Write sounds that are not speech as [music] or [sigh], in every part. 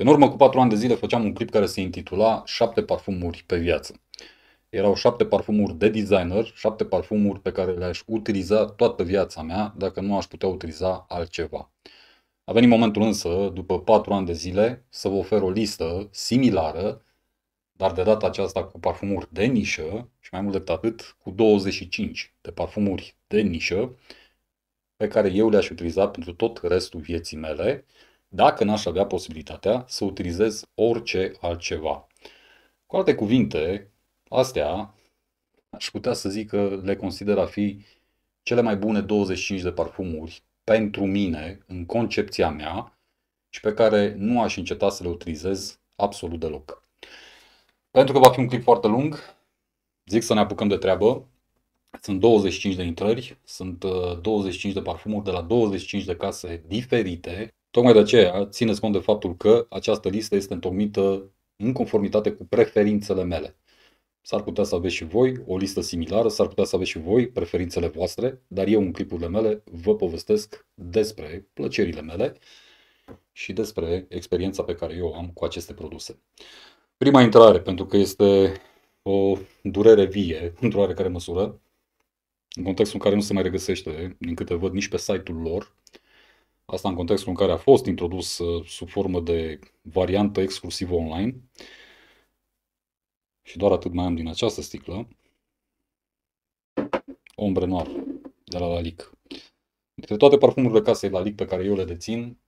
În urmă cu patru ani de zile făceam un clip care se intitula 7 parfumuri pe viață. Erau șapte parfumuri de designer, șapte parfumuri pe care le-aș utiliza toată viața mea dacă nu aș putea utiliza altceva. A venit momentul însă, după patru ani de zile, să vă ofer o listă similară, dar de data aceasta cu parfumuri de nișă și mai mult decât atât cu 25 de parfumuri de nișă pe care eu le-aș utiliza pentru tot restul vieții mele dacă n-aș avea posibilitatea să utilizez orice altceva. Cu alte cuvinte, astea aș putea să zic că le consider a fi cele mai bune 25 de parfumuri pentru mine, în concepția mea, și pe care nu aș înceta să le utilizez absolut deloc. Pentru că va fi un clip foarte lung, zic să ne apucăm de treabă. Sunt 25 de intrări, sunt 25 uh, de parfumuri de la 25 de case diferite Tocmai de aceea țineți cont de faptul că această listă este întocmită în conformitate cu preferințele mele. S-ar putea să aveți și voi o listă similară, s-ar putea să aveți și voi preferințele voastre, dar eu în clipurile mele vă povestesc despre plăcerile mele și despre experiența pe care eu am cu aceste produse. Prima intrare, pentru că este o durere vie, într-o oarecare măsură, în contextul în care nu se mai regăsește, din câte văd, nici pe site-ul lor, Asta în contextul în care a fost introdus uh, sub formă de variantă exclusiv online. Și doar atât mai am din această sticlă. Ombre Noir de la Lalic. Dintre toate parfumurile casei Lalic pe care eu le dețin,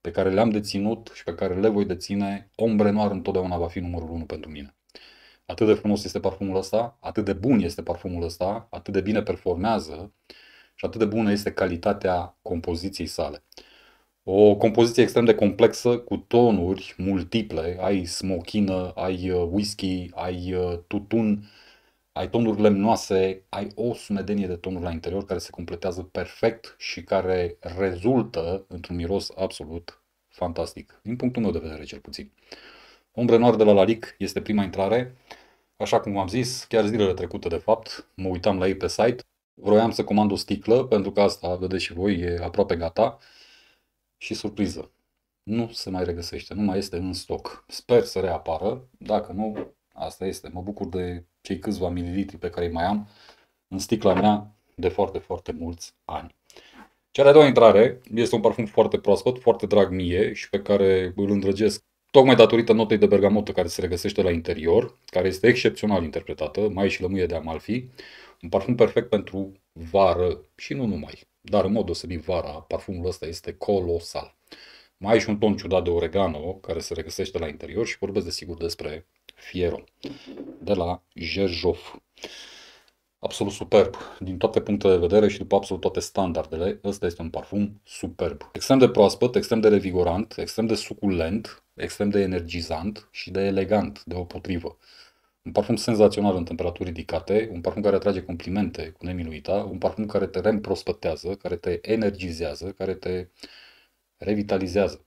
pe care le-am deținut și pe care le voi deține, Ombre Noir întotdeauna va fi numărul 1 pentru mine. Atât de frumos este parfumul ăsta, atât de bun este parfumul ăsta, atât de bine performează, și atât de bună este calitatea compoziției sale. O compoziție extrem de complexă, cu tonuri multiple, ai smochină, ai uh, whisky, ai uh, tutun, ai tonuri lemnoase, ai o sumedenie de tonuri la interior care se completează perfect și care rezultă într-un miros absolut fantastic, din punctul meu de vedere cel puțin. Ombre Noir de la Laric este prima intrare, așa cum am zis, chiar zilele trecute de fapt, mă uitam la ei pe site Vroiam să comand o sticlă, pentru că asta, vedeți și voi, e aproape gata. Și surpriză, nu se mai regăsește, nu mai este în stoc. Sper să reapară, dacă nu, asta este. Mă bucur de cei câțiva mililitri pe care îi mai am în sticla mea de foarte, foarte mulți ani. Cea de-a doua intrare este un parfum foarte proaspăt, foarte drag mie și pe care îl îndrăgesc tocmai datorită notei de bergamotă care se regăsește la interior, care este excepțional interpretată, mai și lămâie de Amalfi. Un parfum perfect pentru vară și nu numai. Dar în mod deosebit vara, parfumul ăsta este colosal. Mai ai și un ton ciudat de oregano care se regăsește la interior și vorbesc desigur despre Fiero de la Jerjov. Absolut superb. Din toate punctele de vedere și după absolut toate standardele, ăsta este un parfum superb. Extrem de proaspăt, extrem de revigorant, extrem de suculent, extrem de energizant și de elegant, de potrivă. Un parfum senzațional în temperaturi ridicate, un parfum care atrage complimente cu nemiluita, un parfum care te reîmprospătează, care te energizează, care te revitalizează.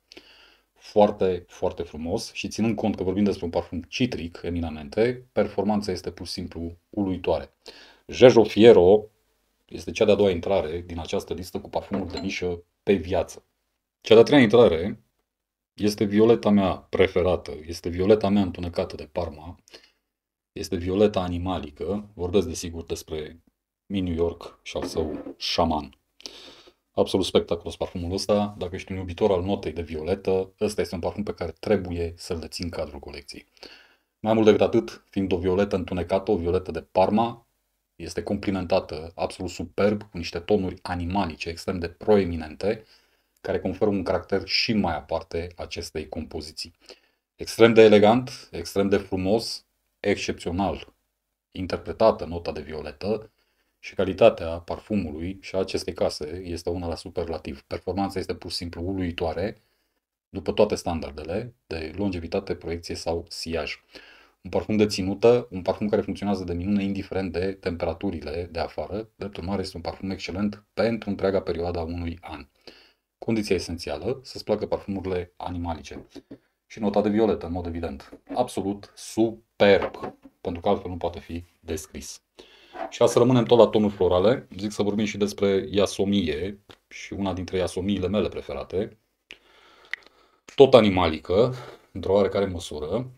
Foarte, foarte frumos și ținând cont că vorbim despre un parfum citric eminamente, performanța este pur și simplu uluitoare. Jejo Fiero este cea de-a doua intrare din această listă cu parfumuri de nișă pe viață. Cea de-a treia intrare este violeta mea preferată, este violeta mea întunecată de Parma, este violeta animalică, vorbesc desigur despre Min New York și al său șaman. Absolut spectaculos parfumul ăsta, dacă ești un iubitor al notei de violetă, ăsta este un parfum pe care trebuie să-l dețin în cadrul colecției. Mai mult decât atât, fiind o violetă întunecată, o violetă de Parma, este complimentată absolut superb cu niște tonuri animalice extrem de proeminente, care conferă un caracter și mai aparte acestei compoziții. Extrem de elegant, extrem de frumos, excepțional interpretată nota de violetă și calitatea parfumului și a acestei case este una la superlativ. Performanța este pur și simplu uluitoare după toate standardele de longevitate, proiecție sau siaj. Un parfum de ținută, un parfum care funcționează de minune indiferent de temperaturile de afară, drept urmare este un parfum excelent pentru întreaga perioadă a unui an. Condiția esențială, să-ți placă parfumurile animalice. Și nota de violetă, în mod evident. Absolut sub superb, pentru că altfel nu poate fi descris. Și ca să rămânem tot la tonuri florale, zic să vorbim și despre iasomie și una dintre iasomiile mele preferate, tot animalică, într-o oarecare măsură,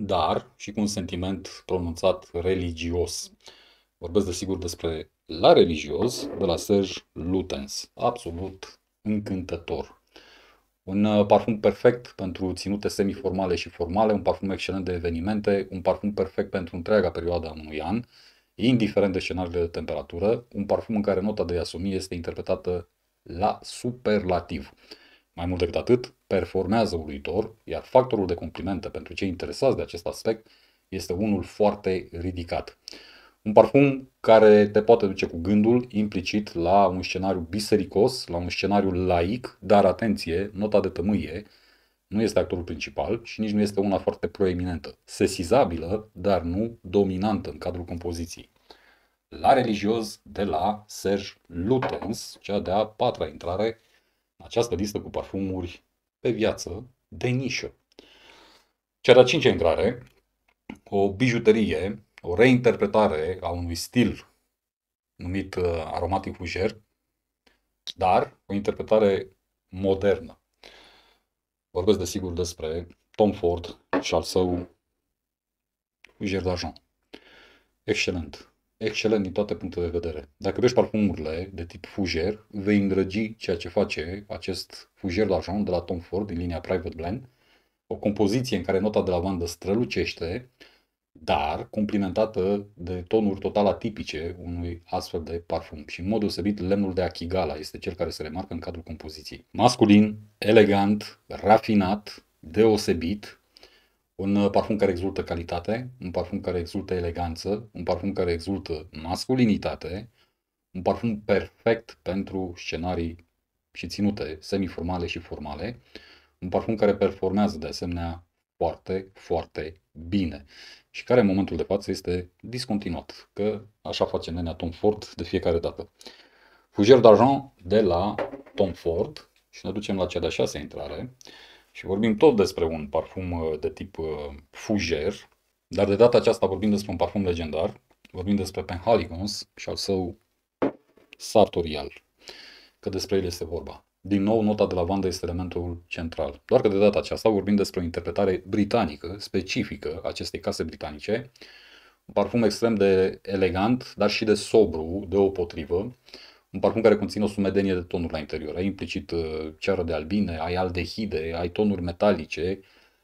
dar și cu un sentiment pronunțat religios. Vorbesc desigur despre La Religios de la Serge Lutens, absolut încântător. Un uh, parfum perfect pentru ținute semiformale și formale, un parfum excelent de evenimente, un parfum perfect pentru întreaga perioadă a unui an, indiferent de scenariile de temperatură, un parfum în care nota de iasomie este interpretată la superlativ. Mai mult decât atât, performează uluitor, iar factorul de complimente pentru cei interesați de acest aspect este unul foarte ridicat. Un parfum care te poate duce cu gândul implicit la un scenariu bisericos, la un scenariu laic, dar atenție, nota de tămâie nu este actorul principal și nici nu este una foarte proeminentă, sesizabilă, dar nu dominantă în cadrul compoziției. La religios de la Serge Lutens, cea de-a patra intrare în această listă cu parfumuri pe viață de nișă. Cea de-a cincea intrare, o bijuterie o reinterpretare a unui stil numit uh, aromatic fujer, dar o interpretare modernă. Vorbesc desigur despre Tom Ford și al său fujer d'Argent. Excelent. Excelent din toate punctele de vedere. Dacă vezi parfumurile de tip fujer, vei îndrăgi ceea ce face acest fujer d'Argent de la Tom Ford din linia Private Blend, o compoziție în care nota de lavandă strălucește, dar complimentată de tonuri total atipice unui astfel de parfum. Și în mod deosebit, lemnul de Akigala este cel care se remarcă în cadrul compoziției. Masculin, elegant, rafinat, deosebit, un parfum care exultă calitate, un parfum care exultă eleganță, un parfum care exultă masculinitate, un parfum perfect pentru scenarii și ținute semiformale și formale, un parfum care performează de asemenea foarte, foarte bine și care în momentul de față este discontinuat, că așa face nenea Tom Ford de fiecare dată. Fugier d'argent de la Tom Ford și ne ducem la cea de-a șasea intrare și vorbim tot despre un parfum uh, de tip uh, fugier, dar de data aceasta vorbim despre un parfum legendar, vorbim despre Penhaligons și al său sartorial, că despre el este vorba. Din nou, nota de la bandă este elementul central. Doar că de data aceasta vorbim despre o interpretare britanică, specifică acestei case britanice, un parfum extrem de elegant, dar și de sobru, de o potrivă. un parfum care conține o sumedenie de tonuri la interior. Ai implicit uh, ceară de albine, ai aldehide, ai tonuri metalice,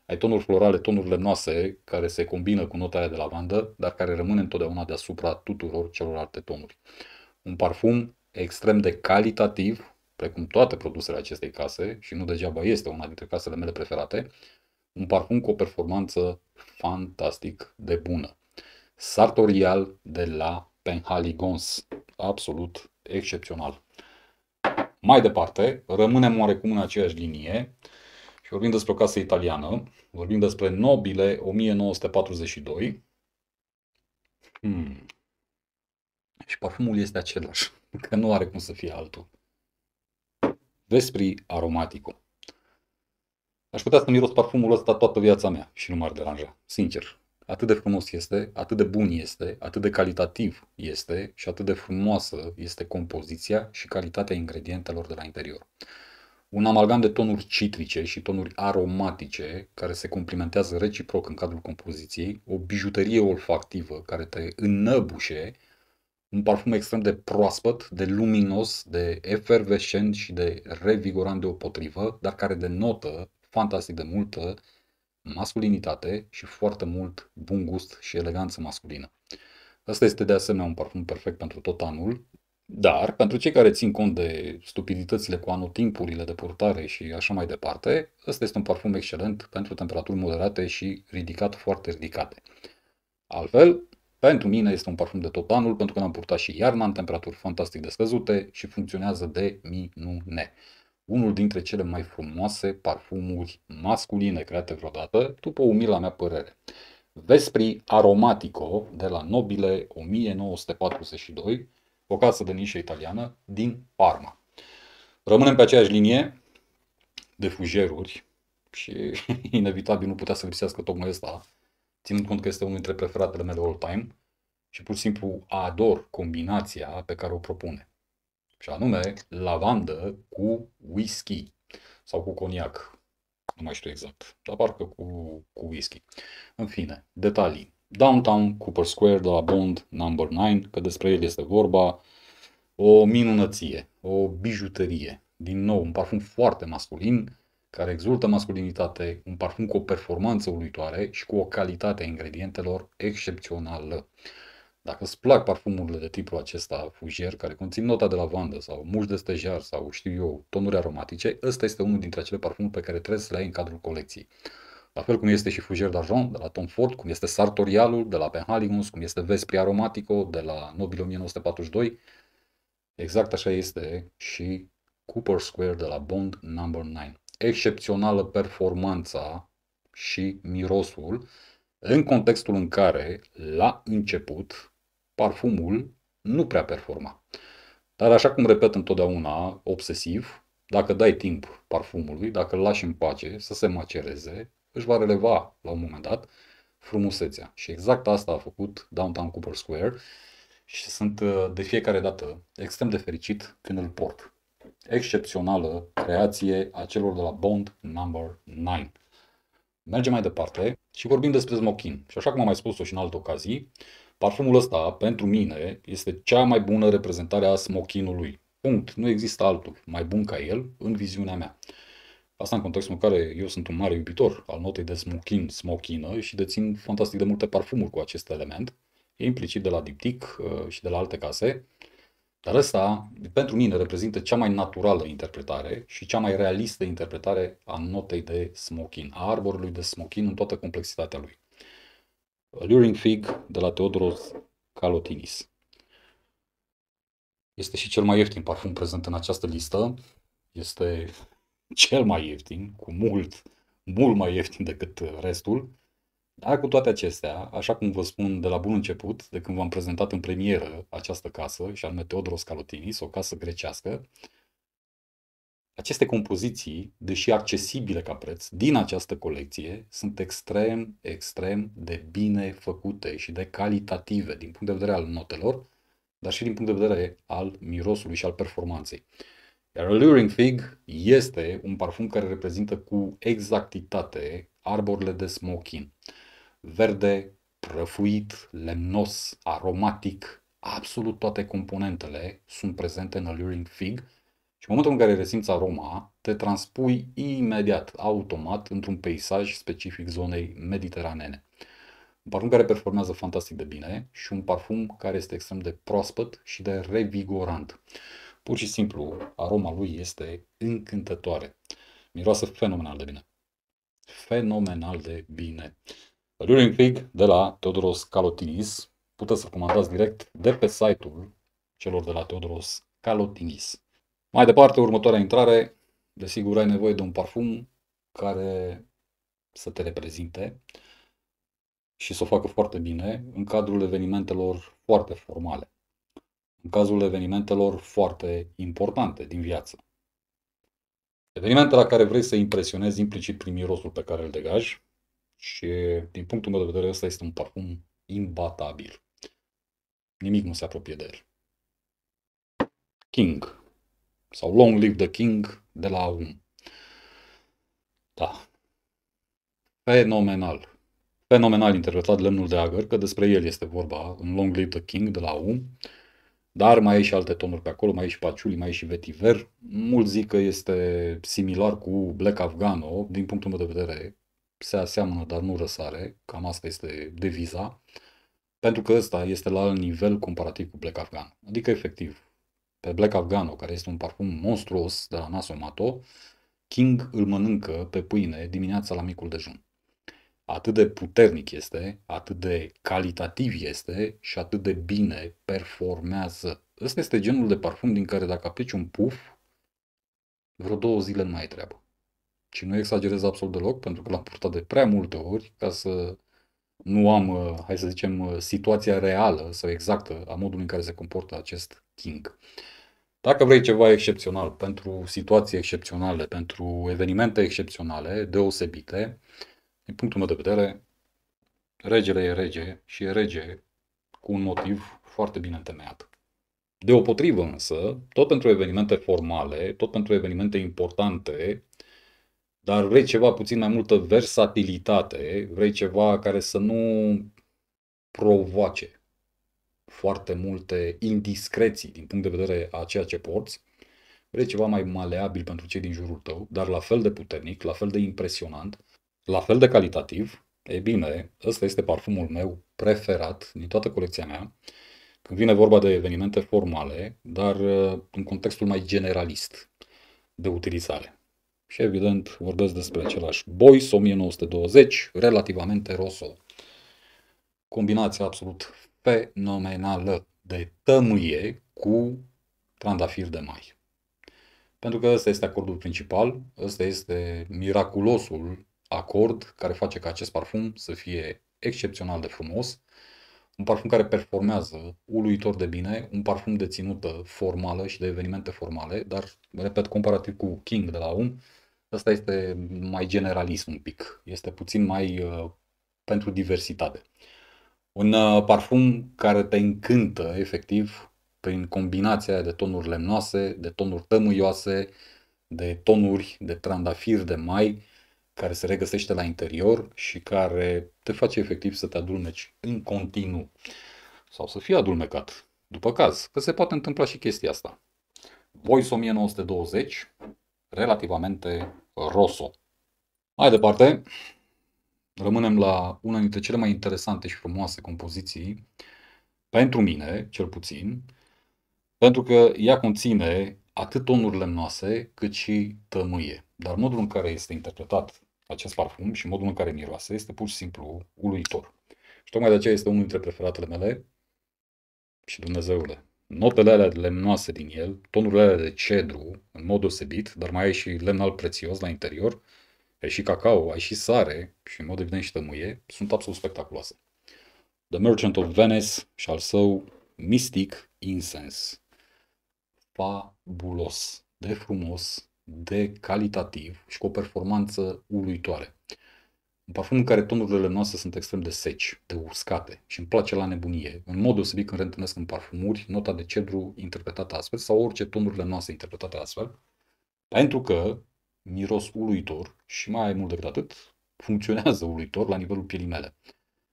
ai tonuri florale, tonuri lemnoase, care se combină cu nota aia de lavandă, dar care rămâne întotdeauna deasupra tuturor celorlalte tonuri. Un parfum extrem de calitativ, precum toate produsele acestei case, și nu degeaba este una dintre casele mele preferate, un parfum cu o performanță fantastic de bună. Sartorial de la Penhaligons. Absolut excepțional. Mai departe, rămânem oarecum în aceeași linie și vorbim despre o casă italiană, vorbim despre Nobile 1942. Hmm. Și parfumul este același, [laughs] că nu are cum să fie altul. Vespri aromaticum. Aș putea să miros parfumul ăsta toată viața mea și nu m-ar deranja, sincer. Atât de frumos este, atât de bun este, atât de calitativ este și atât de frumoasă este compoziția și calitatea ingredientelor de la interior. Un amalgam de tonuri citrice și tonuri aromatice care se complimentează reciproc în cadrul compoziției, o bijuterie olfactivă care te înnăbușe un parfum extrem de proaspăt, de luminos, de efervescent și de revigorant deopotrivă, dar care denotă fantastic de multă masculinitate și foarte mult bun gust și eleganță masculină. Asta este de asemenea un parfum perfect pentru tot anul, dar pentru cei care țin cont de stupiditățile cu anotimpurile de purtare și așa mai departe, ăsta este un parfum excelent pentru temperaturi moderate și ridicat foarte ridicate. Altfel, pentru mine este un parfum de tot anul, pentru că l-am purtat și iarna în temperaturi fantastic de scăzute și funcționează de minune. Unul dintre cele mai frumoase parfumuri masculine create vreodată, după umila mea părere. Vespri Aromatico de la Nobile 1942, o casă de nișă italiană din Parma. Rămânem pe aceeași linie de fujeruri și [laughs] inevitabil nu putea să lipsească tocmai ăsta ținând cont că este unul dintre preferatele mele all time și pur și simplu ador combinația pe care o propune. Și anume, lavandă cu whisky sau cu coniac. Nu mai știu exact, dar parcă cu, cu whisky. În fine, detalii. Downtown Cooper Square de la Bond Number 9, că despre el este vorba, o minunăție, o bijuterie. Din nou, un parfum foarte masculin, care exultă masculinitate, un parfum cu o performanță uluitoare și cu o calitate a ingredientelor excepțională. Dacă îți plac parfumurile de tipul acesta fujer, care conțin nota de lavandă sau muș de stejar sau, știu eu, tonuri aromatice, ăsta este unul dintre acele parfumuri pe care trebuie să le ai în cadrul colecției. La fel cum este și Fuger d'Argent de la Tom Ford, cum este Sartorialul de la Penhaligon's, cum este Vespri Aromatico de la Nobil 1942. Exact așa este și Cooper Square de la Bond No. 9 excepțională performanța și mirosul în contextul în care, la început, parfumul nu prea performa. Dar așa cum repet întotdeauna, obsesiv, dacă dai timp parfumului, dacă îl lași în pace să se macereze, își va releva la un moment dat frumusețea. Și exact asta a făcut Downtown Cooper Square și sunt uh, de fiecare dată extrem de fericit când îl port excepțională creație a celor de la Bond Number 9. Mergem mai departe și vorbim despre Smokin. Și așa cum am mai spus-o și în alte ocazii, parfumul ăsta, pentru mine, este cea mai bună reprezentare a Smokinului. Punct. Nu există altul mai bun ca el în viziunea mea. Asta în contextul în care eu sunt un mare iubitor al notei de Smokin, smokină și dețin fantastic de multe parfumuri cu acest element, implicit de la Diptic uh, și de la alte case, dar ăsta, pentru mine, reprezintă cea mai naturală interpretare și cea mai realistă interpretare a notei de smokin, a arborului de smokin în toată complexitatea lui. Luring Fig de la Teodoros Calotinis. Este și cel mai ieftin parfum prezent în această listă. Este cel mai ieftin, cu mult, mult mai ieftin decât restul. Dar cu toate acestea, așa cum vă spun de la bun început, de când v-am prezentat în premieră această casă, și anume Teodoros Calotinis, o casă grecească, aceste compoziții, deși accesibile ca preț, din această colecție, sunt extrem, extrem de bine făcute și de calitative din punct de vedere al notelor, dar și din punct de vedere al mirosului și al performanței. Iar Alluring Fig este un parfum care reprezintă cu exactitate arborile de smoking verde, prăfuit, lemnos, aromatic, absolut toate componentele sunt prezente în Alluring Fig și în momentul în care resimți aroma, te transpui imediat, automat, într-un peisaj specific zonei mediteranene. Un parfum care performează fantastic de bine și un parfum care este extrem de proaspăt și de revigorant. Pur și simplu, aroma lui este încântătoare. Miroase fenomenal de bine. Fenomenal de bine. Luring de la Teodoros Calotinis. Puteți să comandați direct de pe site-ul celor de la Teodoros Calotinis. Mai departe, următoarea intrare, desigur ai nevoie de un parfum care să te reprezinte și să o facă foarte bine în cadrul evenimentelor foarte formale, în cazul evenimentelor foarte importante din viață. Evenimente la care vrei să impresionezi implicit prin mirosul pe care îl degaj, și din punctul meu de vedere ăsta este un parfum imbatabil. Nimic nu se apropie de el. King. Sau Long Live the King de la un. Da. Fenomenal. Fenomenal interpretat lemnul de agăr, că despre el este vorba în Long Live the King de la um. Dar mai e și alte tonuri pe acolo, mai e și paciuli, mai e și vetiver. Mulți zic că este similar cu Black Afgano, din punctul meu de vedere se aseamănă, dar nu răsare, cam asta este deviza, pentru că ăsta este la alt nivel comparativ cu Black Afghan. Adică, efectiv, pe Black Afghan, care este un parfum monstruos de la Nasomato, King îl mănâncă pe pâine dimineața la micul dejun. Atât de puternic este, atât de calitativ este și atât de bine performează. Ăsta este genul de parfum din care dacă aplici un puf, vreo două zile nu mai ai treabă. Și nu exagerez absolut deloc, pentru că l-am purtat de prea multe ori ca să nu am, uh, hai să zicem, uh, situația reală sau exactă a modului în care se comportă acest king. Dacă vrei ceva excepțional pentru situații excepționale, pentru evenimente excepționale, deosebite, din punctul meu de vedere, regele e rege și e rege cu un motiv foarte bine întemeiat. Deopotrivă însă, tot pentru evenimente formale, tot pentru evenimente importante, dar vrei ceva puțin mai multă versatilitate, vrei ceva care să nu provoace foarte multe indiscreții din punct de vedere a ceea ce porți, vrei ceva mai maleabil pentru cei din jurul tău, dar la fel de puternic, la fel de impresionant, la fel de calitativ, e bine, ăsta este parfumul meu preferat din toată colecția mea, când vine vorba de evenimente formale, dar uh, în contextul mai generalist de utilizare și evident vorbesc despre același Boys 1920, relativamente rosso. Combinație absolut fenomenală de tămâie cu trandafir de mai. Pentru că ăsta este acordul principal, ăsta este miraculosul acord care face ca acest parfum să fie excepțional de frumos, un parfum care performează uluitor de bine, un parfum de ținută formală și de evenimente formale, dar, repet, comparativ cu King de la UM, Asta este mai generalism un pic, este puțin mai uh, pentru diversitate. Un uh, parfum care te încântă efectiv prin combinația de tonuri lemnoase, de tonuri tămâioase, de tonuri de trandafir, de mai, care se regăsește la interior și care te face efectiv să te adulmeci în continuu sau să fii adulmecat, după caz, că se poate întâmpla și chestia asta. Voice 1920, relativamente Rosso. Mai departe, rămânem la una dintre cele mai interesante și frumoase compoziții, pentru mine, cel puțin, pentru că ea conține atât tonuri lemnoase cât și tămâie. Dar modul în care este interpretat acest parfum și modul în care miroase este pur și simplu uluitor. Și tocmai de aceea este unul dintre preferatele mele și Dumnezeule, Notele alea lemnoase din el, tonurile alea de cedru, în mod osebit, dar mai ai și lemn alb prețios la interior, ai și cacao, ai și sare și în mod evident și tămâie, sunt absolut spectaculoase. The Merchant of Venice și al său Mystic Incense. Fabulos, de frumos, de calitativ și cu o performanță uluitoare. Un parfum în care tonurile noastre sunt extrem de seci, de uscate și îmi place la nebunie. În mod deosebit când reîntâlnesc în parfumuri nota de cedru interpretată astfel sau orice tonurile noastre interpretate astfel, pentru că miros uluitor și mai mult decât atât, funcționează uluitor la nivelul pielii mele.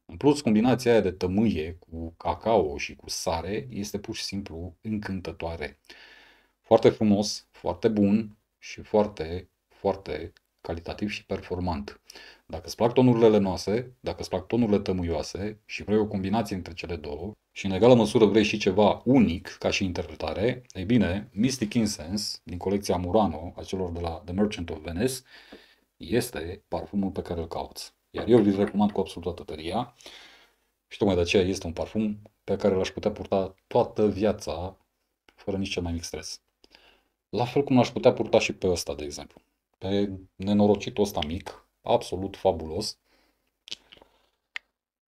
În plus, combinația aia de tămâie cu cacao și cu sare este pur și simplu încântătoare. Foarte frumos, foarte bun și foarte, foarte calitativ și performant. Dacă îți plac tonurile lenoase, dacă îți plac tonurile tămuioase și vrei o combinație între cele două și în egală măsură vrei și ceva unic ca și interpretare, ei bine, Mystic Incense din colecția Murano a celor de la The Merchant of Venice este parfumul pe care îl cauți. Iar eu îl recomand cu absolut toată tăria și tocmai de aceea este un parfum pe care l-aș putea purta toată viața fără nici cel mai mic stres. La fel cum l-aș putea purta și pe ăsta, de exemplu pe nenorocitul ăsta mic, absolut fabulos,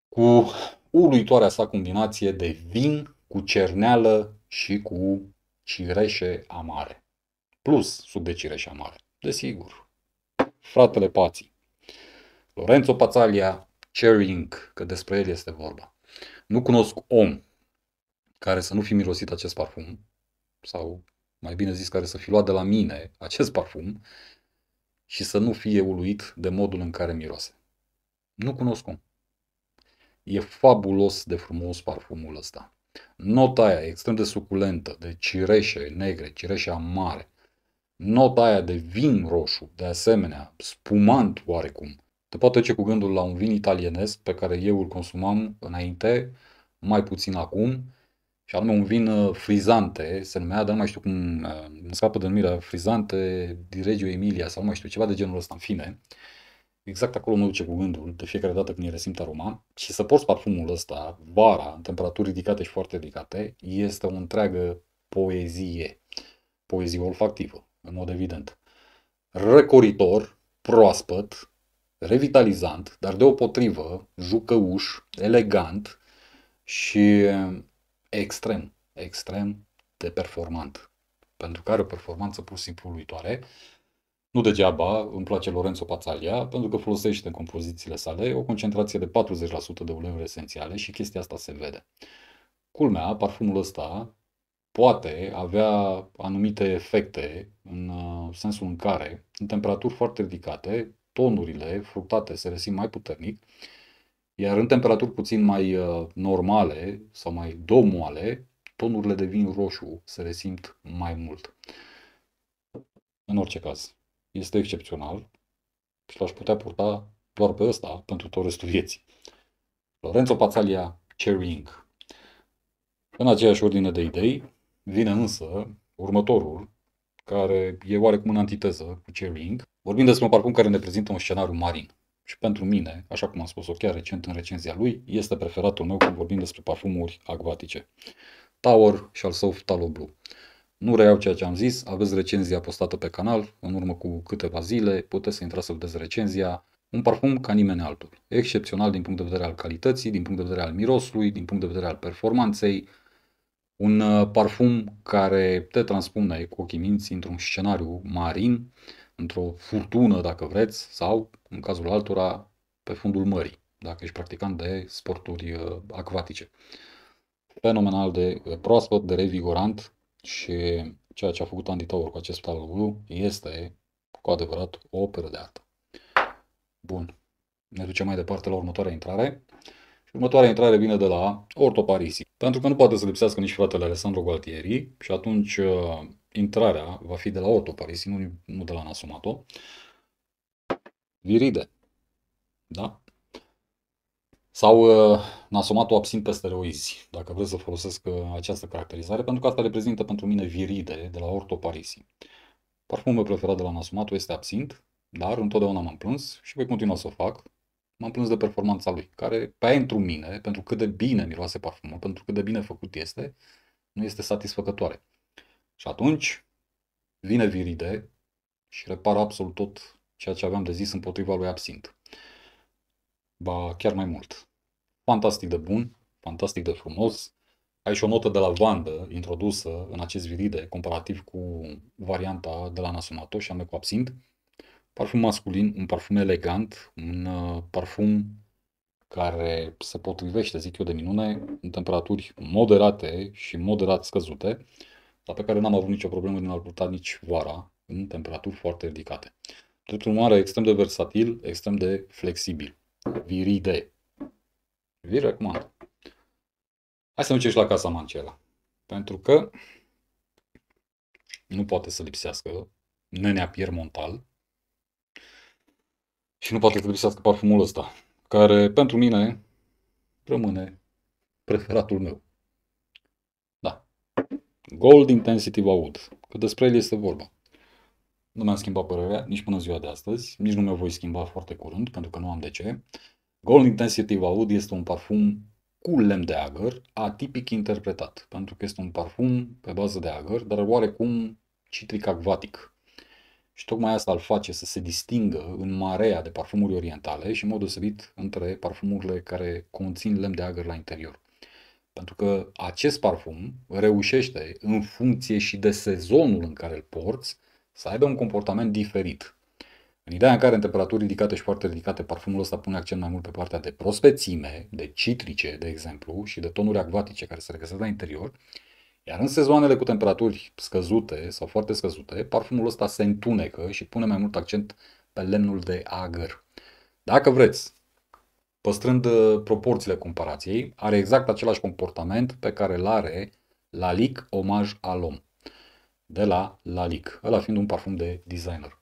cu uluitoarea sa combinație de vin cu cerneală și cu cireșe amare. Plus sub de cireșe amare. Desigur. Fratele Pații. Lorenzo Pazalia Cherink, că despre el este vorba. Nu cunosc om care să nu fi mirosit acest parfum, sau mai bine zis, care să fi luat de la mine acest parfum și să nu fie uluit de modul în care miroase. Nu cunosc cum. E fabulos de frumos parfumul ăsta. Nota aia extrem de suculentă, de cireșe negre, cireșe amare. Nota aia de vin roșu, de asemenea, spumant oarecum. Te poate duce cu gândul la un vin italienesc pe care eu îl consumam înainte, mai puțin acum, și anume un vin uh, frizante, se numea, dar nu mai știu cum, uh, îmi scapă denumirea, frizante din regio Emilia sau nu mai știu, ceva de genul ăsta, în fine. Exact acolo mă duce cu gândul, de fiecare dată când îi resimt aroma. Și să porți parfumul ăsta, vara, în temperaturi ridicate și foarte ridicate, este o întreagă poezie. Poezie olfactivă, în mod evident. Răcoritor, proaspăt, revitalizant, dar deopotrivă, jucăuș, elegant și extrem, extrem de performant. Pentru că are o performanță pur și simplu uitoare, Nu degeaba îmi place Lorenzo Pazzalia, pentru că folosește în compozițiile sale o concentrație de 40% de uleiuri esențiale și chestia asta se vede. Culmea, parfumul ăsta poate avea anumite efecte în uh, sensul în care, în temperaturi foarte ridicate, tonurile fructate se resimt mai puternic iar în temperaturi puțin mai uh, normale sau mai domoale, tonurile de vin roșu se resimt mai mult. În orice caz, este excepțional și l-aș putea purta doar pe ăsta pentru tot restul vieții. Lorenzo Pazzalia Cherrying. În aceeași ordine de idei, vine însă următorul, care e oarecum în antiteză cu Cherrying, vorbind despre un parfum care ne prezintă un scenariu marin și pentru mine, așa cum am spus-o chiar recent în recenzia lui, este preferatul meu când vorbim despre parfumuri acvatice. Tower și al său Talo Blue. Nu reiau ceea ce am zis, aveți recenzia postată pe canal, în urmă cu câteva zile, puteți să intrați să vedeți recenzia. Un parfum ca nimeni altul, excepțional din punct de vedere al calității, din punct de vedere al mirosului, din punct de vedere al performanței, un uh, parfum care te transpune cu ochii minți într-un scenariu marin, într-o furtună dacă vreți, sau în cazul altora, pe fundul mării, dacă ești practicant de sporturi uh, acvatice. Fenomenal de uh, proaspăt, de revigorant și ceea ce a făcut Andy Tower cu acest album este cu adevărat o operă de artă. Bun. Ne ducem mai departe la următoarea intrare. următoarea intrare vine de la Orto Parisi. Pentru că nu poate să lipsească nici fratele Alessandro Gualtieri și atunci uh, intrarea va fi de la Orto Parisi, nu, nu de la Nasumato viride. Da? Sau uh, nasomatul absint pe steroizi, dacă vreți să folosesc uh, această caracterizare, pentru că asta reprezintă pentru mine viride de la ortoparisi. Parfumul preferat de la nasomatul este absint, dar întotdeauna m-am plâns și voi continua să o fac. M-am plâns de performanța lui, care pentru mine, pentru cât de bine miroase parfumul, pentru cât de bine făcut este, nu este satisfăcătoare. Și atunci vine viride și repară absolut tot ceea ce aveam de zis împotriva lui Absint. Ba chiar mai mult. Fantastic de bun, fantastic de frumos. Aici o notă de la Vandă introdusă în acest viride comparativ cu varianta de la Nasonato și anume cu Absint. Parfum masculin, un parfum elegant, un uh, parfum care se potrivește, zic eu de minune, în temperaturi moderate și moderat scăzute, dar pe care n-am avut nicio problemă din a-l purta nici vara, în temperaturi foarte ridicate. Tutul mare, extrem de versatil, extrem de flexibil. Viride. Vi recomand. Hai să mergem și la Casa Mancela. Pentru că nu poate să lipsească nenea Piermontal și nu poate să lipsească parfumul ăsta, care pentru mine rămâne preferatul meu. Da. Gold Intensity Wood. Că despre el este vorba. Nu mi-am schimbat părerea nici până ziua de astăzi, nici nu mi-o voi schimba foarte curând, pentru că nu am de ce. Golden Intensity Vaud este un parfum cu lemn de agăr, atipic interpretat, pentru că este un parfum pe bază de agăr, dar oarecum citric acvatic. Și tocmai asta îl face să se distingă în marea de parfumuri orientale și în mod deosebit între parfumurile care conțin lemn de agăr la interior. Pentru că acest parfum reușește, în funcție și de sezonul în care îl porți, să aibă un comportament diferit. În ideea în care în temperaturi ridicate și foarte ridicate, parfumul ăsta pune accent mai mult pe partea de prospețime, de citrice, de exemplu, și de tonuri acvatice care se regăsesc la interior, iar în sezoanele cu temperaturi scăzute sau foarte scăzute, parfumul ăsta se întunecă și pune mai mult accent pe lemnul de agăr. Dacă vreți, păstrând uh, proporțiile comparației, are exact același comportament pe care îl are la lic omaj alom de la Lalique, ăla fiind un parfum de designer.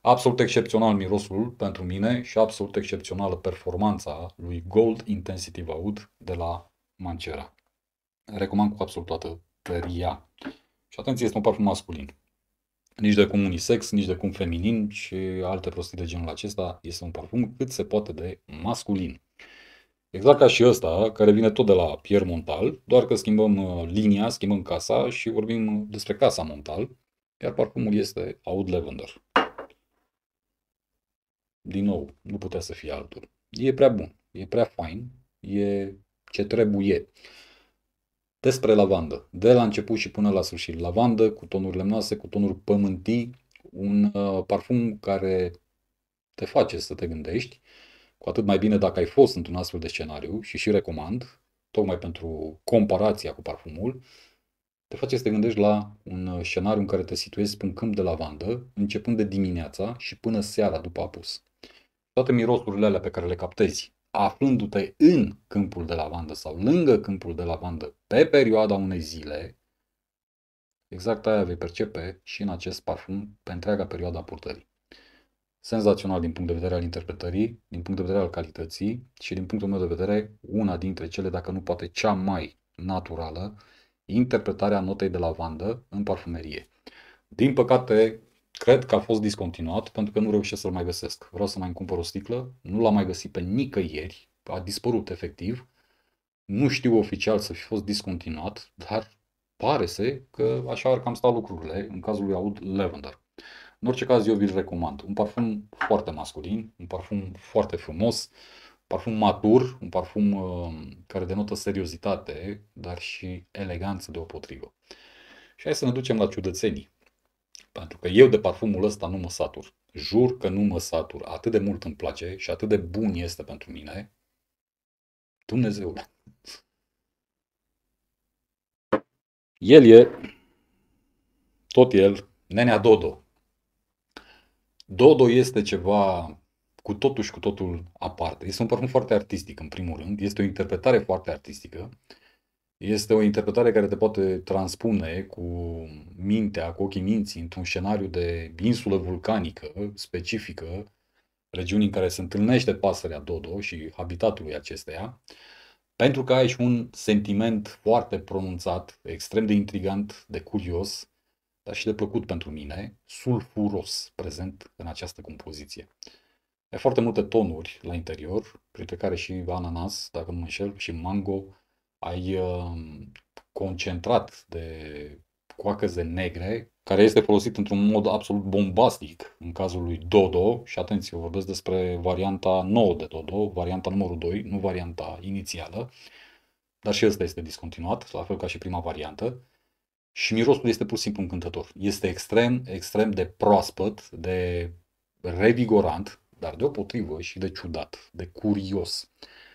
Absolut excepțional mirosul pentru mine și absolut excepțională performanța lui Gold Intensity Vaud de la Mancera. Recomand cu absolut toată tăria. Și atenție, este un parfum masculin. Nici de cum unisex, nici de cum feminin și alte prostii de genul acesta. Este un parfum cât se poate de masculin. Exact ca și ăsta, care vine tot de la Pierre Montal, doar că schimbăm uh, linia, schimbăm casa și vorbim uh, despre casa Montal, iar parfumul este Aud Lavender. Din nou, nu putea să fie altul. E prea bun, e prea fain, e ce trebuie. Despre lavandă. De la început și până la sfârșit. Lavandă cu tonuri lemnoase, cu tonuri pământii, un uh, parfum care te face să te gândești, cu atât mai bine dacă ai fost într-un astfel de scenariu și și recomand, tocmai pentru comparația cu parfumul, te face să te gândești la un uh, scenariu în care te situezi pe un câmp de lavandă, începând de dimineața și până seara după apus. Toate mirosurile alea pe care le captezi, aflându-te în câmpul de lavandă sau lângă câmpul de lavandă pe perioada unei zile, exact aia vei percepe și în acest parfum pe întreaga perioada purtării senzațional din punct de vedere al interpretării, din punct de vedere al calității și din punctul meu de vedere una dintre cele, dacă nu poate cea mai naturală, interpretarea notei de lavandă în parfumerie. Din păcate, cred că a fost discontinuat pentru că nu reușesc să-l mai găsesc. Vreau să mai cumpăr o sticlă, nu l-am mai găsit pe nicăieri, a dispărut efectiv. Nu știu oficial să fi fost discontinuat, dar pare se că așa ar cam sta lucrurile în cazul lui Aud Lavender. În orice caz, eu vi-l recomand. Un parfum foarte masculin, un parfum foarte frumos, un parfum matur, un parfum uh, care denotă seriozitate, dar și eleganță deopotrivă. Și hai să ne ducem la ciudățenii. Pentru că eu de parfumul ăsta nu mă satur. Jur că nu mă satur. Atât de mult îmi place și atât de bun este pentru mine. Dumnezeule. El e, tot el, Nenea Dodo. Dodo este ceva cu totul și cu totul aparte. Este un parfum foarte artistic, în primul rând. Este o interpretare foarte artistică. Este o interpretare care te poate transpune cu mintea, cu ochii minții, într-un scenariu de insulă vulcanică specifică, regiuni în care se întâlnește pasărea Dodo și habitatului acesteia, pentru că ai și un sentiment foarte pronunțat, extrem de intrigant, de curios, dar și de plăcut pentru mine, sulfuros prezent în această compoziție. E foarte multe tonuri la interior, printre care și ananas, dacă nu mă înșel, și mango. Ai uh, concentrat de coacăze negre, care este folosit într-un mod absolut bombastic în cazul lui Dodo. Și atenție, vorbesc despre varianta nouă de Dodo, varianta numărul 2, nu varianta inițială. Dar și ăsta este discontinuat, la fel ca și prima variantă și mirosul este pur și simplu încântător. Este extrem, extrem de proaspăt, de revigorant, dar deopotrivă și de ciudat, de curios.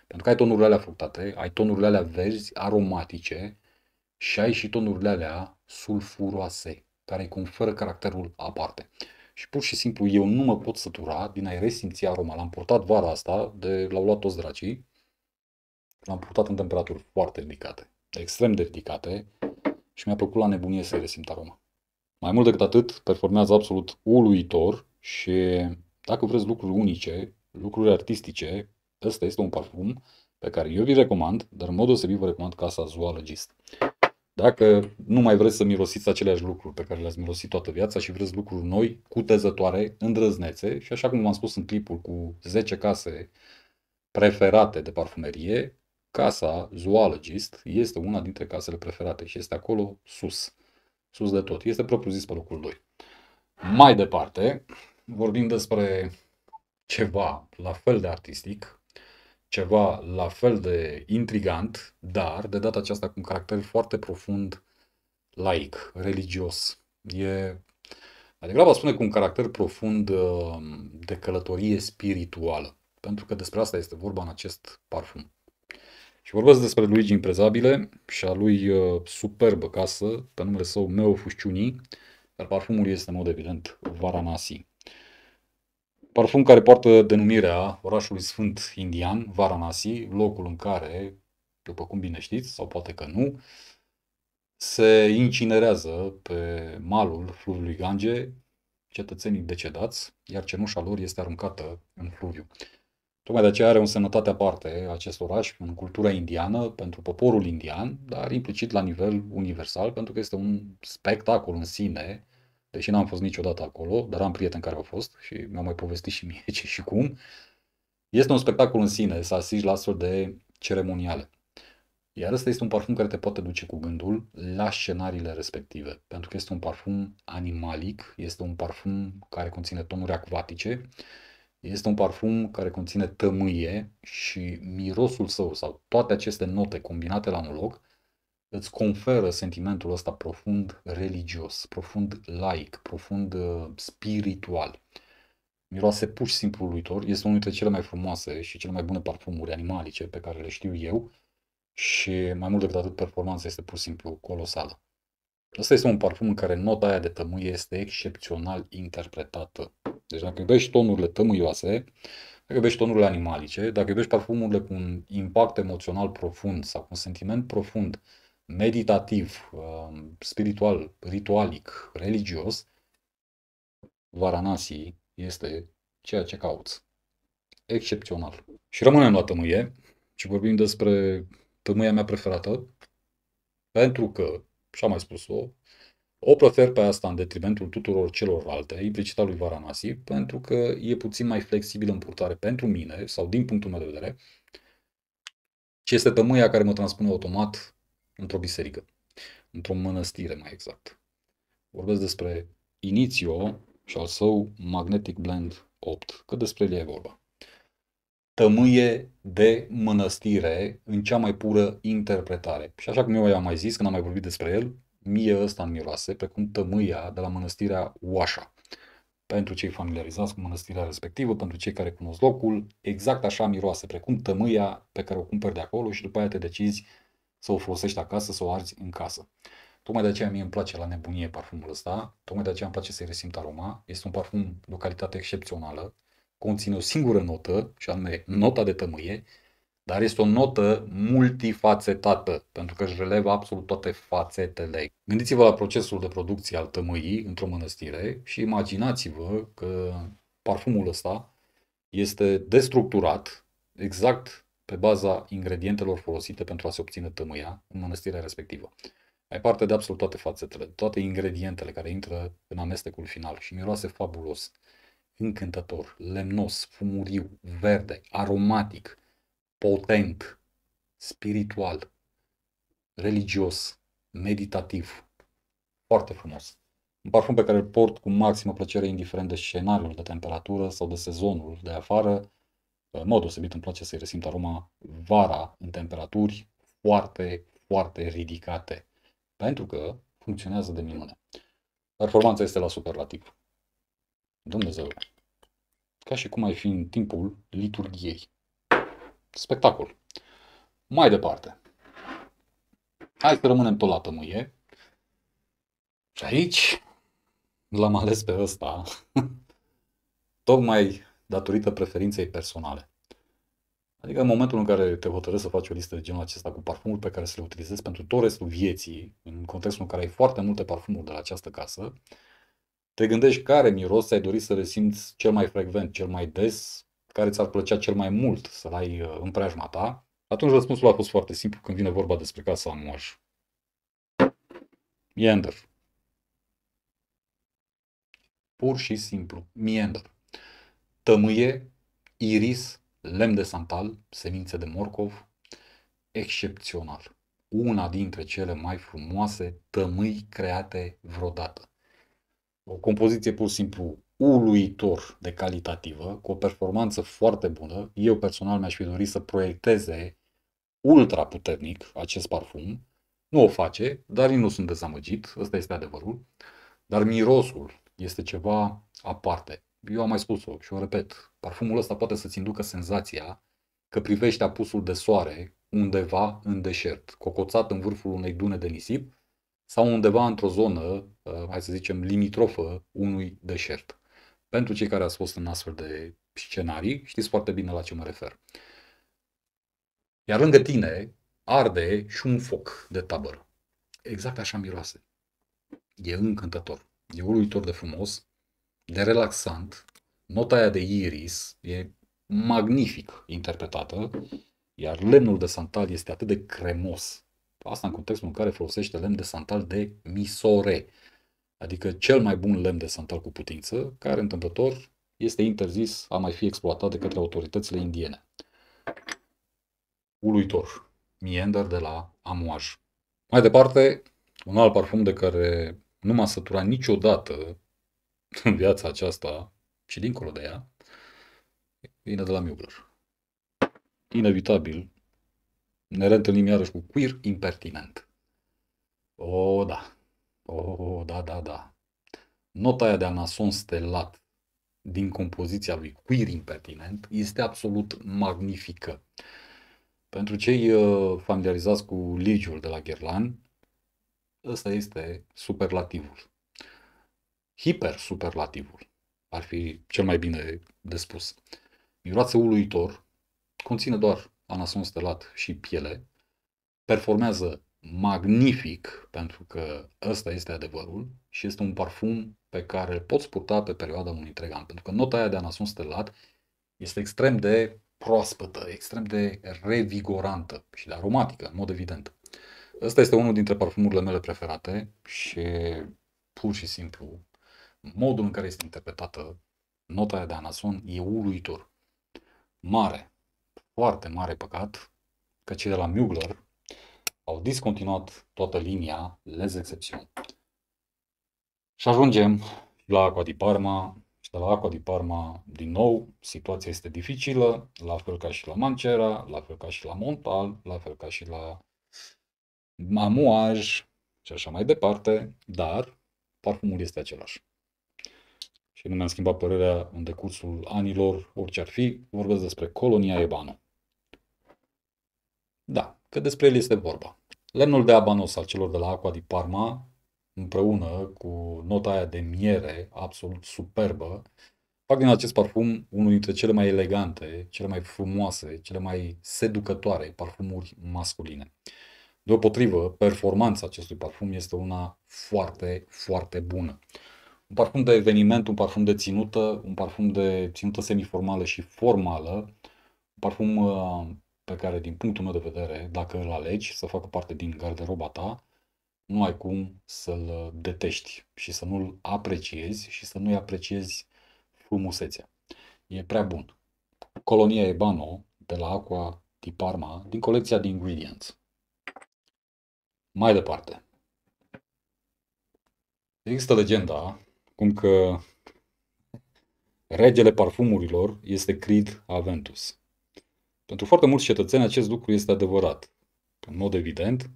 Pentru că ai tonurile alea fructate, ai tonurile alea verzi, aromatice și ai și tonurile alea sulfuroase, care îi conferă caracterul aparte. Și pur și simplu eu nu mă pot sătura din a-i resimți aroma. L-am purtat vara asta, de, l-au luat toți dracii, l-am purtat în temperaturi foarte ridicate, extrem de ridicate, și mi-a plăcut la nebunie să resimt aroma. Mai mult decât atât, performează absolut uluitor și dacă vreți lucruri unice, lucruri artistice, ăsta este un parfum pe care eu vi recomand, dar în mod deosebit vă recomand casa Zoologist. Dacă nu mai vreți să mirosiți aceleași lucruri pe care le-ați mirosit toată viața și vreți lucruri noi, cutezătoare, îndrăznețe și așa cum v-am spus în clipul cu 10 case preferate de parfumerie, Casa Zoologist este una dintre casele preferate și este acolo sus. Sus de tot. Este propriu zis pe locul 2. Mai departe, vorbim despre ceva la fel de artistic, ceva la fel de intrigant, dar de data aceasta cu un caracter foarte profund laic, religios. E mai degrabă spune cu un caracter profund uh, de călătorie spirituală, pentru că despre asta este vorba în acest parfum. Și vorbesc despre Luigi Imprezabile și a lui uh, superbă casă, pe numele său Meo Fusciuni, dar parfumul este, în mod evident, Varanasi. Parfum care poartă denumirea orașului sfânt indian, Varanasi, locul în care, după cum bine știți, sau poate că nu, se incinerează pe malul fluviului Gange cetățenii decedați, iar cenușa lor este aruncată în fluviu. Tocmai de aceea are o sănătate aparte acest oraș în cultura indiană, pentru poporul indian, dar implicit la nivel universal, pentru că este un spectacol în sine, deși n-am fost niciodată acolo, dar am prieten care au fost și mi-au mai povestit și mie [laughs] ce și cum. Este un spectacol în sine să asigi la astfel de ceremoniale. Iar ăsta este un parfum care te poate duce cu gândul la scenariile respective, pentru că este un parfum animalic, este un parfum care conține tonuri acvatice, este un parfum care conține tămâie și mirosul său sau toate aceste note combinate la un loc îți conferă sentimentul ăsta profund religios, profund laic, profund uh, spiritual. Miroase pur și simplu uitor, este unul dintre cele mai frumoase și cele mai bune parfumuri animalice pe care le știu eu și mai mult decât atât performanța este pur și simplu colosală. Asta este un parfum în care nota aia de tămâie este excepțional interpretată. Deci dacă iubești tonurile tămâioase, dacă iubești tonurile animalice, dacă iubești parfumurile cu un impact emoțional profund sau cu un sentiment profund, meditativ, um, spiritual, ritualic, religios, Varanasi este ceea ce cauți. Excepțional. Și rămânem la tămâie și vorbim despre tămâia mea preferată, pentru că, și am mai spus-o, o prefer pe asta în detrimentul tuturor celorlalte, implicita lui Varanasi, pentru că e puțin mai flexibil în purtare pentru mine sau din punctul meu de vedere, ce este tămâia care mă transpune automat într-o biserică, într-o mănăstire mai exact. Vorbesc despre Initio și al său Magnetic Blend 8, că despre el e vorba. Tămâie de mănăstire în cea mai pură interpretare. Și așa cum eu am mai zis când am mai vorbit despre el, mie ăsta în miroase, precum tămâia de la mănăstirea Oașa. Pentru cei familiarizați cu mănăstirea respectivă, pentru cei care cunosc locul, exact așa miroase, precum tămâia pe care o cumperi de acolo și după aia te decizi să o folosești acasă, să o arzi în casă. Tocmai de aceea mie îmi place la nebunie parfumul ăsta, tocmai de aceea îmi place să-i resimt aroma. Este un parfum de o calitate excepțională, conține o singură notă, și anume nota de tămâie, dar este o notă multifacetată, pentru că își relevă absolut toate fațetele. Gândiți-vă la procesul de producție al tămâii într-o mănăstire și imaginați-vă că parfumul ăsta este destructurat exact pe baza ingredientelor folosite pentru a se obține tămâia în mănăstirea respectivă. Ai parte de absolut toate fațetele, toate ingredientele care intră în amestecul final și miroase fabulos, încântător, lemnos, fumuriu, verde, aromatic – potent, spiritual, religios, meditativ. Foarte frumos. Un parfum pe care îl port cu maximă plăcere, indiferent de scenariul de temperatură sau de sezonul de afară. În mod deosebit îmi place să-i resimt aroma vara în temperaturi foarte, foarte ridicate. Pentru că funcționează de minune. Performanța este la superlativ. Dumnezeu, ca și cum ai fi în timpul liturgiei spectacol. Mai departe. Hai să rămânem tot la tămâie. Și aici l-am ales pe ăsta [laughs] tocmai datorită preferinței personale. Adică în momentul în care te hotărăști să faci o listă de genul acesta cu parfumul pe care să le utilizezi pentru tot restul vieții, în contextul în care ai foarte multe parfumuri de la această casă, te gândești care miros ai dori să simți cel mai frecvent, cel mai des, care ți-ar plăcea cel mai mult să-l ai uh, în preajma ta, atunci răspunsul a fost foarte simplu când vine vorba despre casa moș. Miender. Pur și simplu, miender. Tămâie, iris, lemn de santal, semințe de morcov, excepțional. Una dintre cele mai frumoase tămâi create vreodată. O compoziție pur și simplu uluitor de calitativă, cu o performanță foarte bună. Eu personal mi-aș fi dorit să proiecteze ultra puternic acest parfum. Nu o face, dar eu nu sunt dezamăgit, ăsta este adevărul. Dar mirosul este ceva aparte. Eu am mai spus-o și o repet. Parfumul ăsta poate să-ți inducă senzația că privești apusul de soare undeva în deșert, cocoțat în vârful unei dune de nisip sau undeva într-o zonă, uh, hai să zicem, limitrofă unui deșert. Pentru cei care ați fost în astfel de scenarii, știți foarte bine la ce mă refer. Iar lângă tine arde și un foc de tabără. Exact așa miroase. E încântător. E uluitor de frumos, de relaxant. Nota aia de iris e magnific interpretată, iar lemnul de santal este atât de cremos. Asta în contextul în care folosește lemn de santal de misore, adică cel mai bun lemn de santal cu putință, care întâmplător este interzis a mai fi exploatat de către autoritățile indiene. Uluitor. Miender de la Amouage. Mai departe, un alt parfum de care nu m-a săturat niciodată în viața aceasta și dincolo de ea, vine de la Mugler. Inevitabil, ne reîntâlnim iarăși cu queer impertinent. O, da, Oh, da, da, da. Nota aia de anason stelat din compoziția lui Queer Impertinent este absolut magnifică. Pentru cei uh, familiarizați cu ligiul de la Gherlan, ăsta este superlativul. Hiper-superlativul ar fi cel mai bine de spus. Miroase uluitor, conține doar anason stelat și piele, performează magnific, pentru că ăsta este adevărul și este un parfum pe care îl poți purta pe perioada unui întreg an. Pentru că nota aia de anason stelat este extrem de proaspătă, extrem de revigorantă și de aromatică, în mod evident. Ăsta este unul dintre parfumurile mele preferate și pur și simplu modul în care este interpretată nota aia de anason e uluitor. Mare, foarte mare păcat că cei de la Mugler au discontinuat toată linia Les Exceptions. Și ajungem la Aqua di Parma și de la Aqua di Parma din nou situația este dificilă, la fel ca și la Mancera, la fel ca și la Montal, la fel ca și la Mamuaj și așa mai departe, dar parfumul este același. Și nu mi-am schimbat părerea în decursul anilor, orice ar fi, vorbesc despre Colonia Ebano. Da, că despre el este vorba. Lemnul de abanos al celor de la Aqua di Parma, împreună cu nota aia de miere absolut superbă, fac din acest parfum unul dintre cele mai elegante, cele mai frumoase, cele mai seducătoare parfumuri masculine. Deopotrivă, performanța acestui parfum este una foarte, foarte bună. Un parfum de eveniment, un parfum de ținută, un parfum de ținută semiformală și formală, un parfum uh, pe care, din punctul meu de vedere, dacă îl alegi să facă parte din garderoba ta, nu ai cum să-l detești și să nu-l apreciezi și să nu-i apreciezi frumusețea. E prea bun. Colonia Ebano de la Aqua di Parma din colecția de ingredients. Mai departe. Există legenda cum că regele parfumurilor este Creed Aventus. Pentru foarte mulți cetățeni acest lucru este adevărat. În mod evident,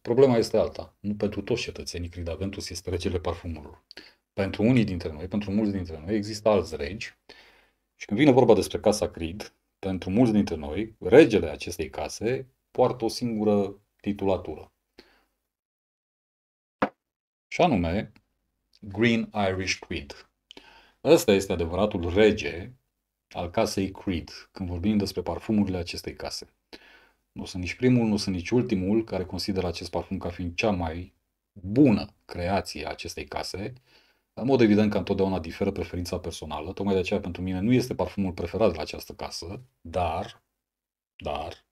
problema este alta. Nu pentru toți cetățenii Ventus este regele parfumurilor. Pentru unii dintre noi, pentru mulți dintre noi, există alți regi. Și când vine vorba despre Casa Crid, pentru mulți dintre noi, regele acestei case poartă o singură titulatură. Și anume, Green Irish Creed. Ăsta este adevăratul rege al casei Creed, când vorbim despre parfumurile acestei case. Nu sunt nici primul, nu sunt nici ultimul care consideră acest parfum ca fiind cea mai bună creație a acestei case. În mod evident că întotdeauna diferă preferința personală, tocmai de aceea pentru mine nu este parfumul preferat de la această casă, dar, dar,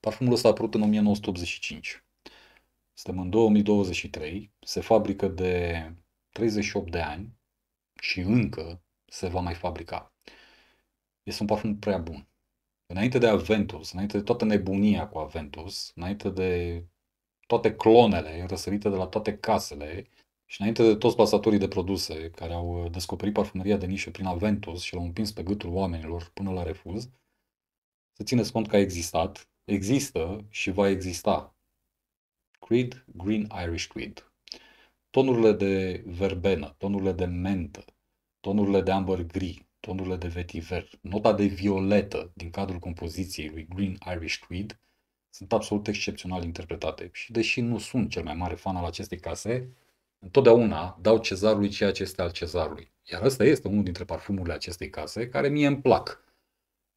parfumul ăsta a apărut în 1985. Suntem în 2023, se fabrică de 38 de ani și încă se va mai fabrica este un parfum prea bun. Înainte de Aventus, înainte de toată nebunia cu Aventus, înainte de toate clonele răsărite de la toate casele și înainte de toți pasatorii de produse care au uh, descoperit parfumeria de nișă prin Aventus și l-au împins pe gâtul oamenilor până la refuz, să țineți cont că a existat, există și va exista. Creed Green Irish Creed. Tonurile de verbenă, tonurile de mentă, tonurile de amber gri, tonurile de vetiver, nota de violetă din cadrul compoziției lui Green Irish Tweed sunt absolut excepțional interpretate și deși nu sunt cel mai mare fan al acestei case, întotdeauna dau cezarului ceea ce este al cezarului. Iar ăsta este unul dintre parfumurile acestei case care mie îmi plac.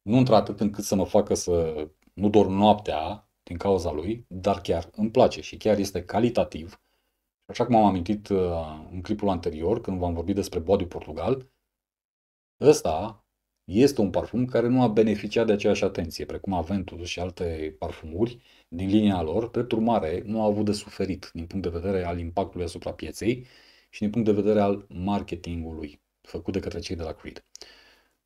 Nu într-atât încât să mă facă să nu dorm noaptea din cauza lui, dar chiar îmi place și chiar este calitativ. Așa cum am amintit uh, în clipul anterior, când v-am vorbit despre body Portugal, Ăsta este un parfum care nu a beneficiat de aceeași atenție, precum Aventus și alte parfumuri din linia lor, drept urmare nu a avut de suferit din punct de vedere al impactului asupra pieței și din punct de vedere al marketingului făcut de către cei de la Creed.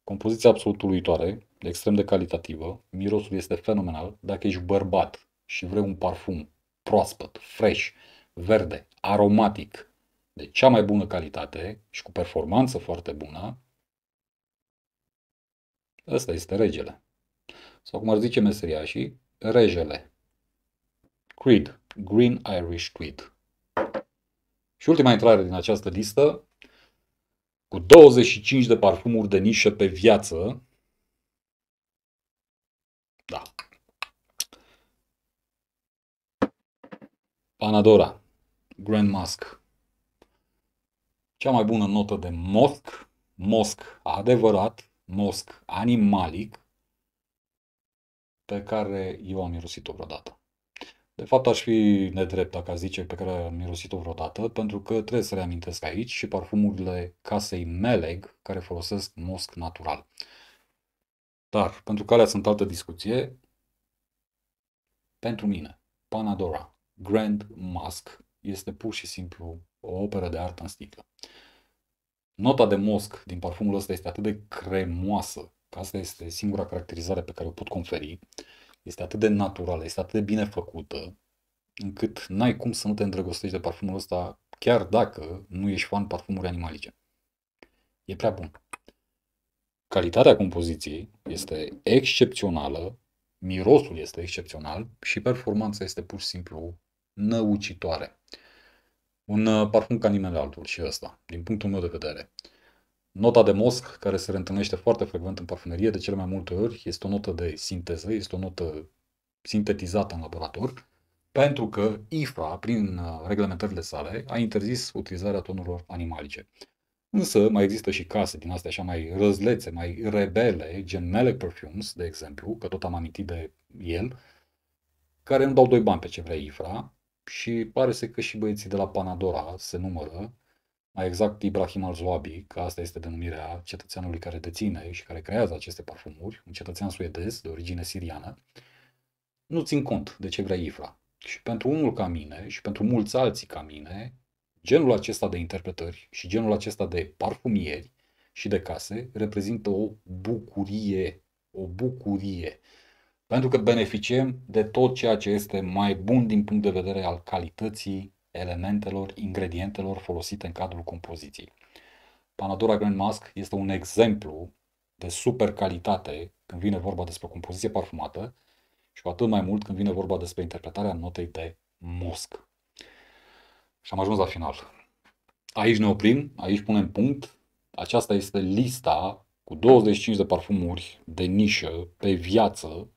Compoziția absolut uluitoare, extrem de calitativă, mirosul este fenomenal. Dacă ești bărbat și vrei un parfum proaspăt, fresh, verde, aromatic, de cea mai bună calitate și cu performanță foarte bună, Ăsta este regele. Sau cum ar zice meseriașii, regele. Creed, Green Irish Creed. Și ultima intrare din această listă, cu 25 de parfumuri de nișă pe viață. Da. Panadora, Grand Musk. Cea mai bună notă de mosc, mosc adevărat, mosc animalic pe care eu am mirosit-o vreodată. De fapt, aș fi nedrept dacă aș zice pe care am mirosit-o vreodată, pentru că trebuie să reamintesc aici și parfumurile casei Meleg, care folosesc mosc natural. Dar, pentru că alea sunt altă discuție, pentru mine, Panadora Grand Mask este pur și simplu o operă de artă în sticlă. Nota de mosc din parfumul ăsta este atât de cremoasă, că asta este singura caracterizare pe care o pot conferi. Este atât de naturală, este atât de bine făcută, încât n-ai cum să nu te îndrăgostești de parfumul ăsta, chiar dacă nu ești fan parfumuri animalice. E prea bun. Calitatea compoziției este excepțională, mirosul este excepțional și performanța este pur și simplu năucitoare. Un uh, parfum ca nimeni altul și ăsta, din punctul meu de vedere. Nota de mosc, care se reîntâlnește foarte frecvent în parfumerie, de cele mai multe ori, este o notă de sinteză, este o notă sintetizată în laborator, pentru că IFA, prin uh, reglementările sale, a interzis utilizarea tonurilor animalice. Însă mai există și case din astea așa mai răzlețe, mai rebele, gen Melec Perfumes, de exemplu, că tot am amintit de el, care nu dau doi bani pe ce vrea IFRA și pare să că și băieții de la Panadora se numără, mai exact Ibrahim al-Zoabi, că asta este denumirea cetățeanului care deține și care creează aceste parfumuri, un cetățean suedez de origine siriană, nu țin cont de ce vrea IFRA. Și pentru unul ca mine și pentru mulți alții ca mine, genul acesta de interpretări și genul acesta de parfumieri și de case reprezintă o bucurie, o bucurie. Pentru că beneficiem de tot ceea ce este mai bun din punct de vedere al calității elementelor, ingredientelor folosite în cadrul compoziției. Panadura Grand Mask este un exemplu de super calitate când vine vorba despre compoziție parfumată și cu atât mai mult când vine vorba despre interpretarea notei de musc. Și am ajuns la final. Aici ne oprim, aici punem punct. Aceasta este lista cu 25 de parfumuri de nișă pe viață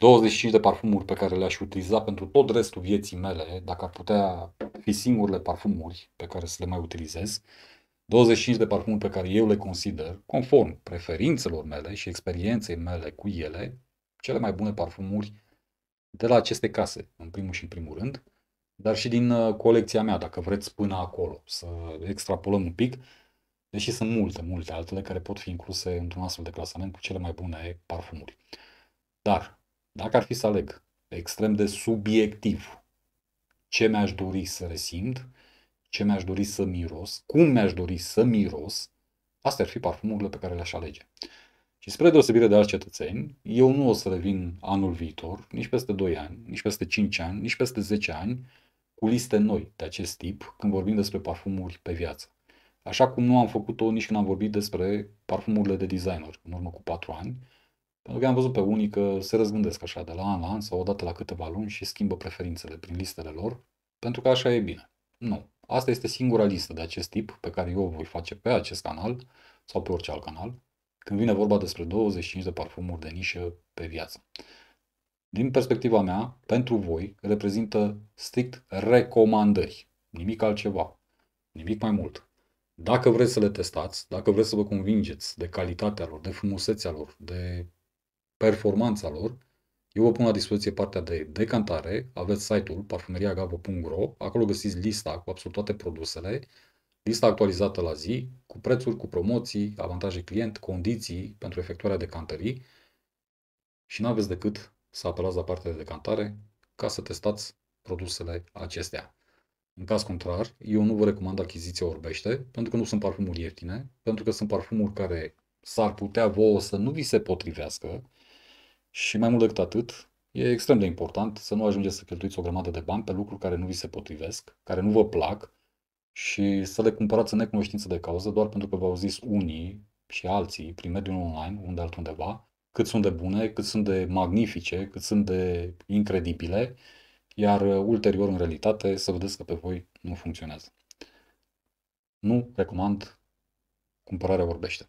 25 de parfumuri pe care le-aș utiliza pentru tot restul vieții mele, dacă ar putea fi singurele parfumuri pe care să le mai utilizez, 25 de parfumuri pe care eu le consider, conform preferințelor mele și experienței mele cu ele, cele mai bune parfumuri de la aceste case, în primul și în primul rând, dar și din uh, colecția mea, dacă vreți, până acolo, să extrapolăm un pic, deși sunt multe, multe altele care pot fi incluse într-un astfel de clasament cu cele mai bune parfumuri. Dar dacă ar fi să aleg extrem de subiectiv ce mi-aș dori să resimt, ce mi-aș dori să miros, cum mi-aș dori să miros, astea ar fi parfumurile pe care le-aș alege. Și spre deosebire de alți cetățeni, eu nu o să revin anul viitor, nici peste 2 ani, nici peste 5 ani, nici peste 10 ani, cu liste noi de acest tip când vorbim despre parfumuri pe viață. Așa cum nu am făcut-o nici când am vorbit despre parfumurile de designer în urmă cu 4 ani, pentru că am văzut pe unii că se răzgândesc așa de la an la an sau odată la câteva luni și schimbă preferințele prin listele lor, pentru că așa e bine. Nu. Asta este singura listă de acest tip pe care eu o voi face pe acest canal sau pe orice alt canal, când vine vorba despre 25 de parfumuri de nișă pe viață. Din perspectiva mea, pentru voi reprezintă strict recomandări, nimic altceva, nimic mai mult. Dacă vreți să le testați, dacă vreți să vă convingeți de calitatea lor, de frumusețea lor, de performanța lor, eu vă pun la dispoziție partea de decantare, aveți site-ul parfumeriagavo.ro, acolo găsiți lista cu absolut toate produsele, lista actualizată la zi, cu prețuri, cu promoții, avantaje client, condiții pentru efectuarea decantării și n-aveți decât să apelați la partea de decantare ca să testați produsele acestea. În caz contrar, eu nu vă recomand achiziția orbește, pentru că nu sunt parfumuri ieftine, pentru că sunt parfumuri care s-ar putea vouă să nu vi se potrivească, și mai mult decât atât, e extrem de important să nu ajungeți să cheltuiți o grămadă de bani pe lucruri care nu vi se potrivesc, care nu vă plac și să le cumpărați în necunoștință de cauză doar pentru că v-au zis unii și alții prin mediul online, unde altundeva, cât sunt de bune, cât sunt de magnifice, cât sunt de incredibile, iar uh, ulterior, în realitate, să vedeți că pe voi nu funcționează. Nu recomand cumpărarea vorbește.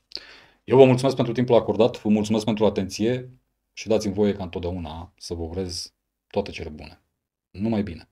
Eu vă mulțumesc pentru timpul acordat, vă mulțumesc pentru atenție, și dați-mi voie ca întotdeauna să vă urez toate cele bune. Numai bine!